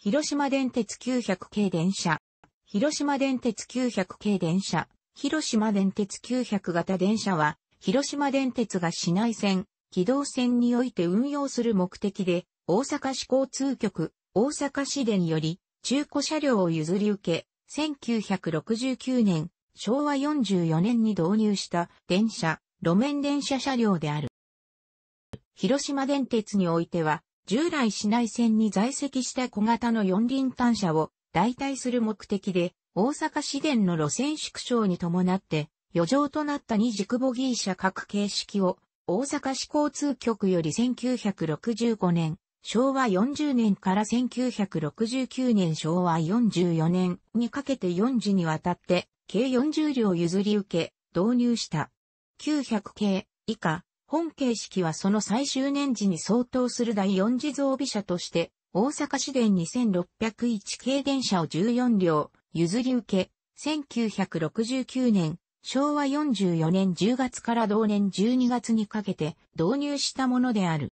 広島電鉄900系電車。広島電鉄900系電車。広島電鉄900型電車は、広島電鉄が市内線、軌道線において運用する目的で、大阪市交通局、大阪市電より、中古車両を譲り受け、1969年、昭和44年に導入した電車、路面電車車両である。広島電鉄においては、従来市内線に在籍した小型の四輪単車を代替する目的で、大阪市電の路線縮小に伴って、余剰となった二軸ボギー車各形式を、大阪市交通局より1965年、昭和40年から1969年昭和44年にかけて4時にわたって、計40両譲り受け、導入した。900系以下、本形式はその最終年時に相当する第四次造備車として、大阪市電2601系電車を14両、譲り受け、1969年、昭和44年10月から同年12月にかけて導入したものである。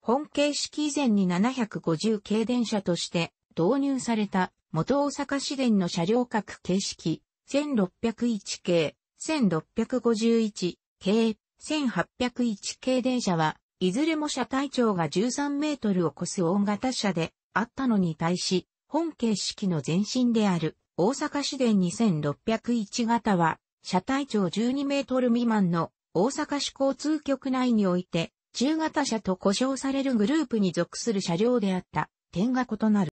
本形式以前に750系電車として導入された元大阪市電の車両各形式1601系、1651系、1801系電車は、いずれも車体長が13メートルを超す大型車であったのに対し、本形式の前身である大阪市電2601型は、車体長12メートル未満の大阪市交通局内において、中型車と呼称されるグループに属する車両であった点が異なる。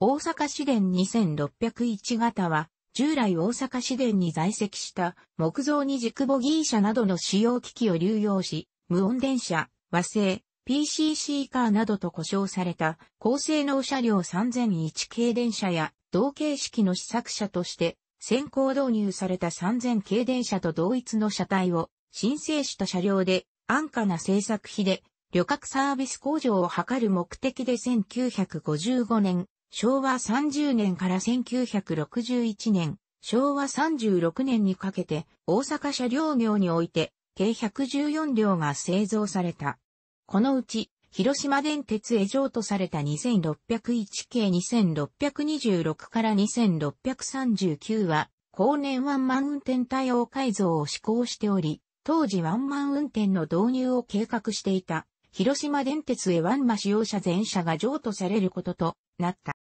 大阪市電2601型は、従来大阪市電に在籍した木造二軸ボギー車などの使用機器を流用し、無音電車、和製、PCC カーなどと呼称された高性能車両3001系電車や同形式の試作車として先行導入された3000系電車と同一の車体を申請した車両で安価な製作費で旅客サービス向上を図る目的で1955年昭和30年から1961年、昭和36年にかけて大阪車両業において計114両が製造された。このうち、広島電鉄へ譲渡された2601系2626から2639は、後年ワンマン運転対応改造を施行しており、当時ワンマン運転の導入を計画していた、広島電鉄へワンマ使用者全車が譲渡されることとなった。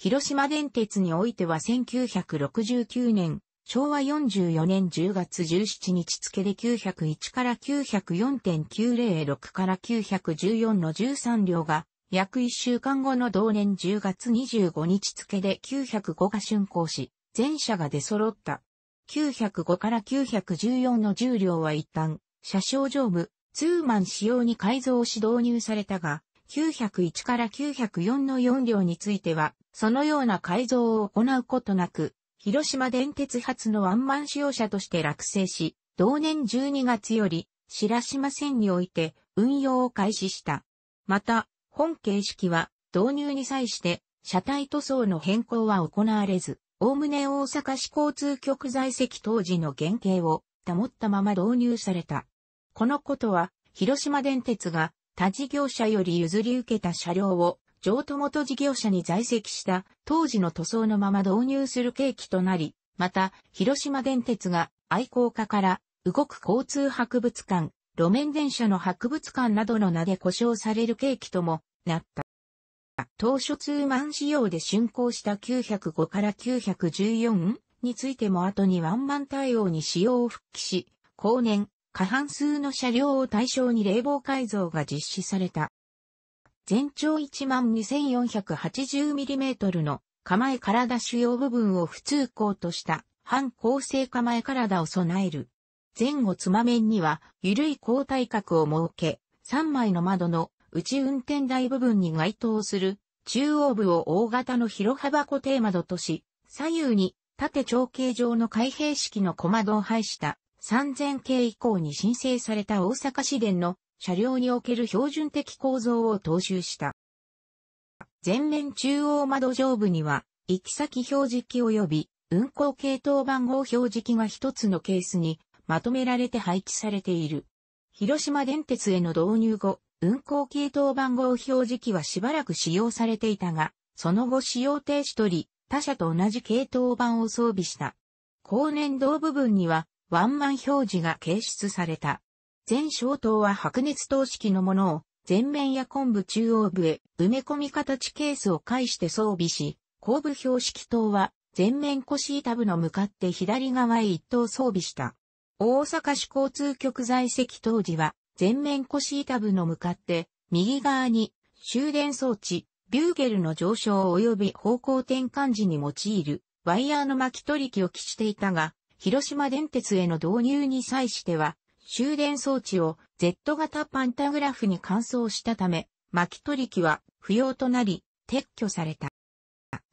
広島電鉄においては1969年、昭和44年10月17日付で901から904.906から914の13両が、約1週間後の同年10月25日付で905が竣工し、全車が出揃った。905から914の10両は一旦、車掌上部、ツーマン仕様に改造し導入されたが、901から904の4両については、そのような改造を行うことなく、広島電鉄発のワンマン使用車として落成し、同年12月より、白島線において運用を開始した。また、本形式は導入に際して車体塗装の変更は行われず、おおむね大阪市交通局在籍当時の原型を保ったまま導入された。このことは、広島電鉄が他事業者より譲り受けた車両を譲渡元事業者に在籍した当時の塗装のまま導入する契機となり、また、広島電鉄が愛好家から動く交通博物館、路面電車の博物館などの名で故障される契機ともなった。当初通満仕様で竣工した905から914についても後にワンマン対応に仕様を復帰し、後年、過半数の車両を対象に冷房改造が実施された。全長 12,480mm の構え体主要部分を普通行とした半構成構え体を備える。前後つま面には緩い交代角を設け、3枚の窓の内運転台部分に該当する中央部を大型の広幅固定窓とし、左右に縦長形状の開閉式の小窓を配した3000系以降に申請された大阪市電の車両における標準的構造を踏襲した。前面中央窓上部には、行き先表示器及び運行系統番号表示器が一つのケースにまとめられて配置されている。広島電鉄への導入後、運行系統番号表示器はしばらく使用されていたが、その後使用停止取り、他社と同じ系統版を装備した。後年同部分には、ワンマン表示が掲出された。全小灯は白熱灯式のものを、前面や昆布中央部へ埋め込み形ケースを介して装備し、後部標識灯は前面腰板部の向かって左側へ一灯装備した。大阪市交通局在籍当時は前面腰板部の向かって右側に終電装置、ビューゲルの上昇及び方向転換時に用いるワイヤーの巻き取り機を記していたが、広島電鉄への導入に際しては、終電装置を Z 型パンタグラフに換装したため、巻き取り機は不要となり、撤去された。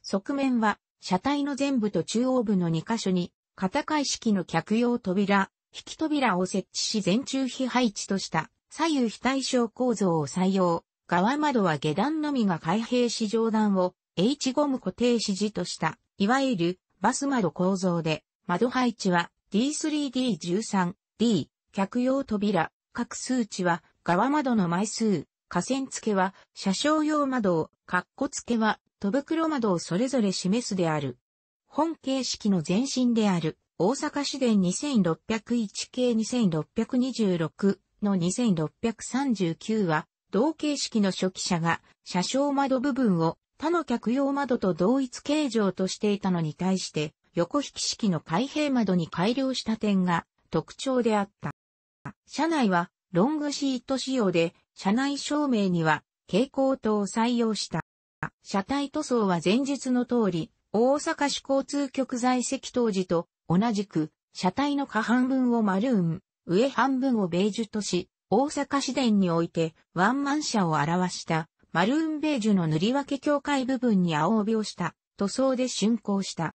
側面は、車体の前部と中央部の2箇所に、片貝式の客用扉、引き扉を設置し全中非配置とした左右非対称構造を採用。側窓は下段のみが開閉し上段を H ゴム固定指示とした、いわゆるバス窓構造で、窓配置は D3D13、D、客用扉、各数値は側窓の枚数、河川付けは車掌用窓を、括弧付けは戸袋窓をそれぞれ示すである。本形式の前身である、大阪市電2601系2626の2639は、同形式の初期車が車掌窓部分を他の客用窓と同一形状としていたのに対して、横引き式の開閉窓に改良した点が特徴であった。車内はロングシート仕様で、車内照明には蛍光灯を採用した。車体塗装は前述の通り、大阪市交通局在籍当時と同じく、車体の下半分をマルーン、上半分をベージュとし、大阪市電においてワンマン車を表したマルーンベージュの塗り分け境界部分に青帯をした塗装で竣工した。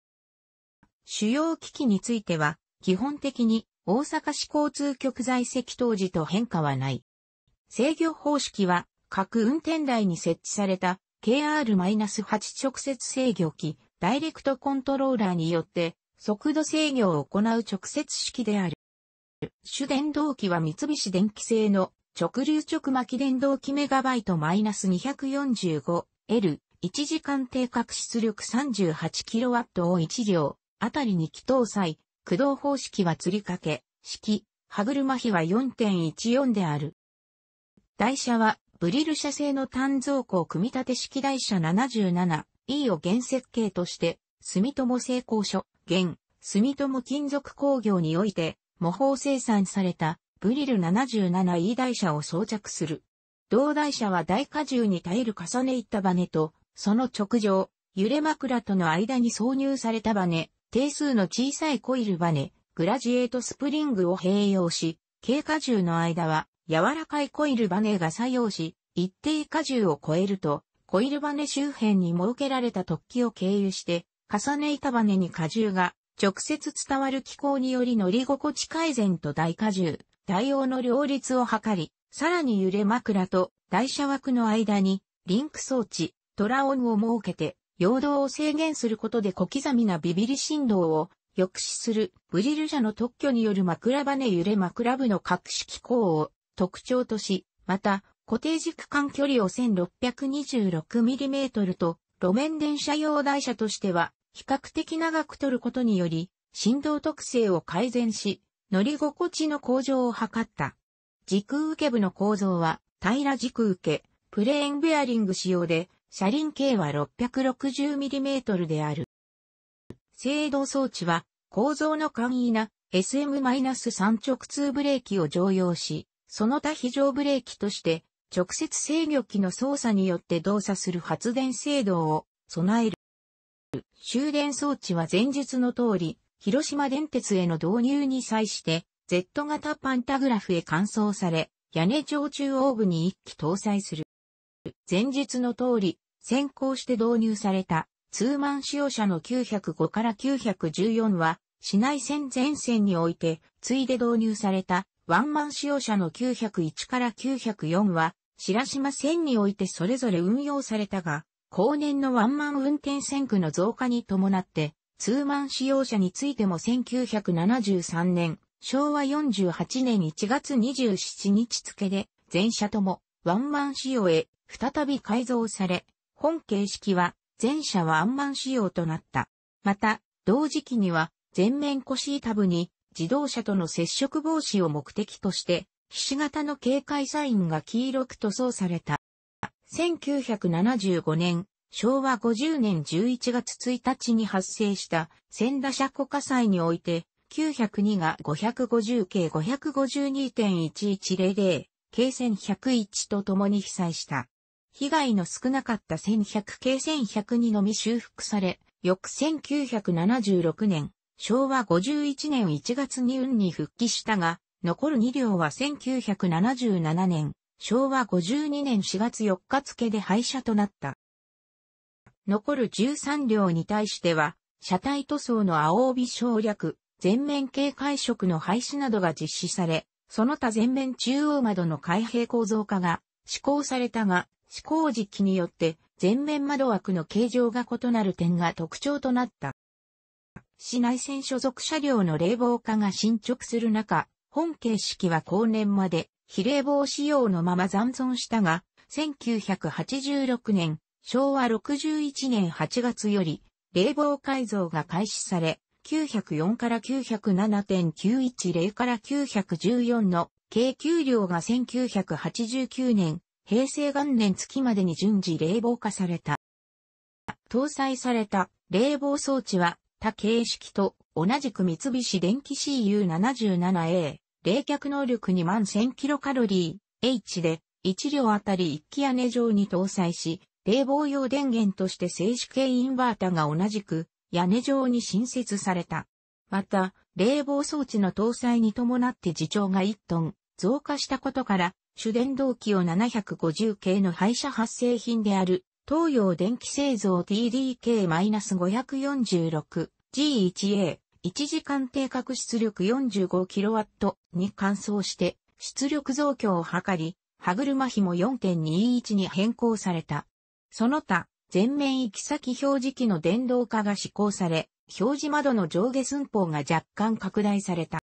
主要機器については、基本的に大阪市交通局在籍当時と変化はない。制御方式は、各運転台に設置された KR-8 直接制御機、ダイレクトコントローラーによって、速度制御を行う直接式である。主電動機は三菱電機製の直流直巻電動機メガバイト -245L1 時間定格出力 38kW を1両あたりに気搭載、駆動方式は釣り掛け、式、歯車比は4.14である。台車は、ブリル社製の単造庫組み立て式台車 77E を原設計として、住友製鋼所、現、住友金属工業において、模倣生産された、ブリル 77E 台車を装着する。同台車は大荷重に耐える重ね板バネと、その直上、揺れ枕との間に挿入されたバネ、定数の小さいコイルバネ、グラジエートスプリングを併用し、軽荷重の間は柔らかいコイルバネが作用し、一定荷重を超えると、コイルバネ周辺に設けられた突起を経由して、重ね板バネに荷重が直接伝わる機構により乗り心地改善と大荷重、対応の両立を図り、さらに揺れ枕と台車枠の間にリンク装置、トラオンを設けて陽動を制限することで小刻みなビビリ振動を抑止するブリル社の特許による枕バネ揺れ枕部の格式。機構を特徴とし、また固定軸間距離を 1626mm と路面電車用台車としては比較的長く取ることにより振動特性を改善し乗り心地の向上を図った。軸受け部の構造は平軸受け、プレーンベアリング仕様で車輪径は 660mm である。制動装置は構造の簡易な SM-3 直通ブレーキを常用し、その他非常ブレーキとして直接制御機の操作によって動作する発電制動を備える。終電装置は前述の通り、広島電鉄への導入に際して、Z 型パンタグラフへ換装され、屋根上中央部に一機搭載する。前日の通り、先行して導入された、ツーマン使用者の905から914は、市内線全線において、ついで導入された、ワンマン使用者の901から904は、白島線においてそれぞれ運用されたが、後年のワンマン運転線区の増加に伴って、ツーマン使用者についても1973年、昭和48年1月27日付で、全車ともワンマン使用へ再び改造され、本形式は前者はアンマン仕様となった。また、同時期には前面腰タブに自動車との接触防止を目的として、菱形の警戒サインが黄色く塗装された。1975年、昭和50年11月1日に発生した千田車庫火災において、902が550系552.1100、K1101 と共に被災した。被害の少なかった1100系1100にのみ修復され、翌1976年、昭和51年1月に運に復帰したが、残る2両は1977年、昭和52年4月4日付で廃車となった。残る13両に対しては、車体塗装の青帯省略、全面警戒色の廃止などが実施され、その他全面中央窓の開閉構造化が施行されたが、行時期によって前面窓枠の形状が異なる点が特徴となった。市内線所属車両の冷房化が進捗する中、本形式は後年まで非冷房仕様のまま残存したが、1986年、昭和61年8月より冷房改造が開始され、904から907.910から914の計給量が1989年平成元年月までに順次冷房化された。搭載された冷房装置は他形式と同じく三菱電機 CU77A 冷却能力2万1 0 0 0カロリー H で1両あたり1機屋根上に搭載し冷房用電源として静止系インバータが同じく屋根上に新設された。また冷房装置の搭載に伴って自重が1トン増加したことから主電動機を750系の廃車発生品である、東洋電気製造 TDK-546G1A、1時間定格出力 45kW に換装して、出力増強を図り、歯車比も4.21に変更された。その他、全面行き先表示器の電動化が施行され、表示窓の上下寸法が若干拡大された。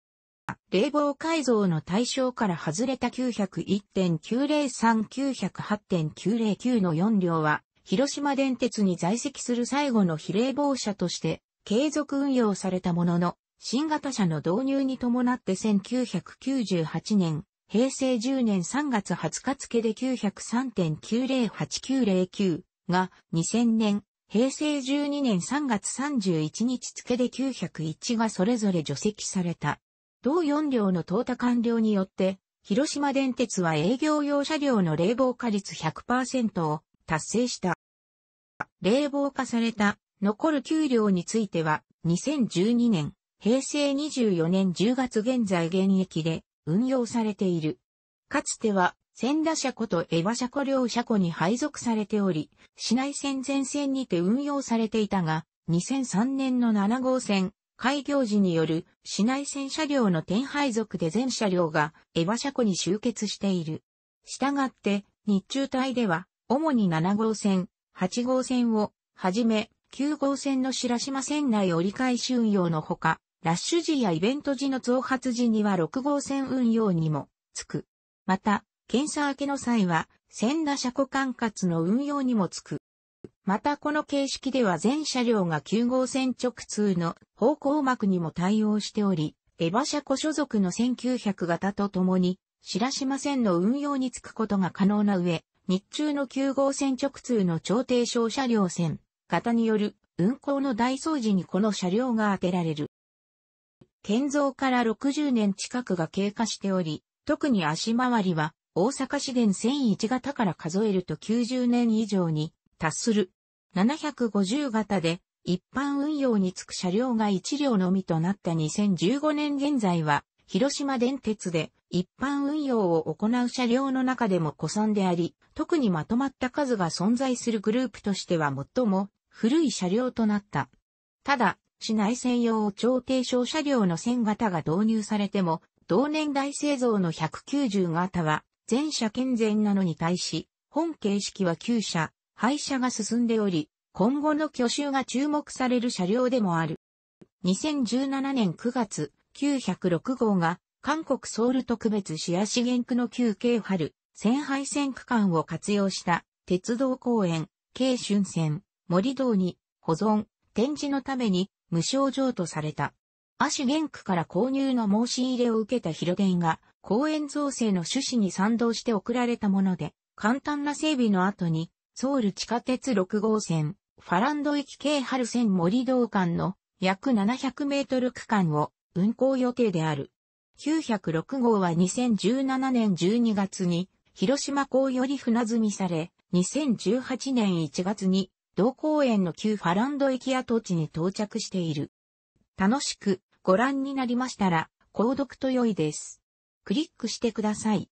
冷房改造の対象から外れた901.903-908.909の4両は、広島電鉄に在籍する最後の非冷房車として継続運用されたものの、新型車の導入に伴って1998年、平成10年3月20日付で903.908909が2000年、平成12年3月31日付で901がそれぞれ除籍された。同4両の淘汰完了によって、広島電鉄は営業用車両の冷房化率100%を達成した。冷房化された残る給料については、2012年、平成24年10月現在現役で運用されている。かつては、千田車庫と江場車庫両車庫に配属されており、市内線全線にて運用されていたが、2003年の7号線、開業時による市内線車両の転配属で全車両がヴァ車庫に集結している。したがって、日中帯では、主に7号線、8号線を、はじめ、9号線の白島線内折り返し運用のほか、ラッシュ時やイベント時の増発時には6号線運用にも、つく。また、検査明けの際は、線な車庫管轄の運用にもつく。またこの形式では全車両が9号線直通の方向幕にも対応しており、エバ車庫所属の1900型とともに、白島線の運用につくことが可能な上、日中の9号線直通の超低小車両線型による運行の大掃除にこの車両が当てられる。建造から60年近くが経過しており、特に足回りは大阪市電1001型から数えると90年以上に達する750型で一般運用につく車両が1両のみとなった2015年現在は、広島電鉄で一般運用を行う車両の中でも古参であり、特にまとまった数が存在するグループとしては最も古い車両となった。ただ、市内専用超低床車両の1000型が導入されても、同年代製造の190型は全車健全なのに対し、本形式は9車、廃車が進んでおり、今後の挙手が注目される車両でもある。2017年9月、906号が、韓国ソウル特別市足玄区の旧京春、仙廃線区間を活用した、鉄道公園、京春線、森道に、保存、展示のために、無償譲渡された。足玄区から購入の申し入れを受けた広電が、公園造成の趣旨に賛同して送られたもので、簡単な整備の後に、ソウル地下鉄6号線、ファランド駅京春線森道間の約700メートル区間を運行予定である。906号は2017年12月に広島港より船積みされ、2018年1月に同公園の旧ファランド駅跡地に到着している。楽しくご覧になりましたら、購読と良いです。クリックしてください。